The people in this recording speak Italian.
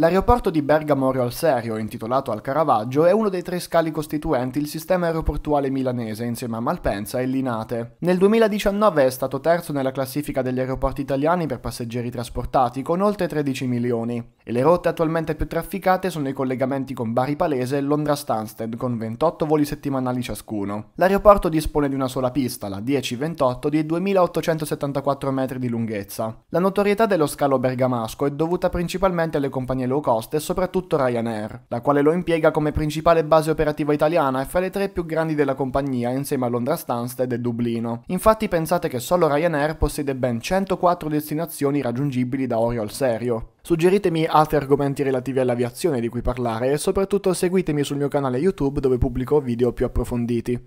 L'aeroporto di Bergamo rio al Serio, intitolato al Caravaggio, è uno dei tre scali costituenti il sistema aeroportuale milanese insieme a Malpensa e Linate. Nel 2019 è stato terzo nella classifica degli aeroporti italiani per passeggeri trasportati con oltre 13 milioni e le rotte attualmente più trafficate sono i collegamenti con Bari Palese e Londra Stansted con 28 voli settimanali ciascuno. L'aeroporto dispone di una sola pista, la 1028, di 2874 metri di lunghezza. La notorietà dello scalo bergamasco è dovuta principalmente alle compagnie low cost e soprattutto Ryanair, la quale lo impiega come principale base operativa italiana e fra le tre più grandi della compagnia insieme a Londra Stansted e Dublino. Infatti pensate che solo Ryanair possiede ben 104 destinazioni raggiungibili da Orio al Serio. Suggeritemi altri argomenti relativi all'aviazione di cui parlare e soprattutto seguitemi sul mio canale YouTube dove pubblico video più approfonditi.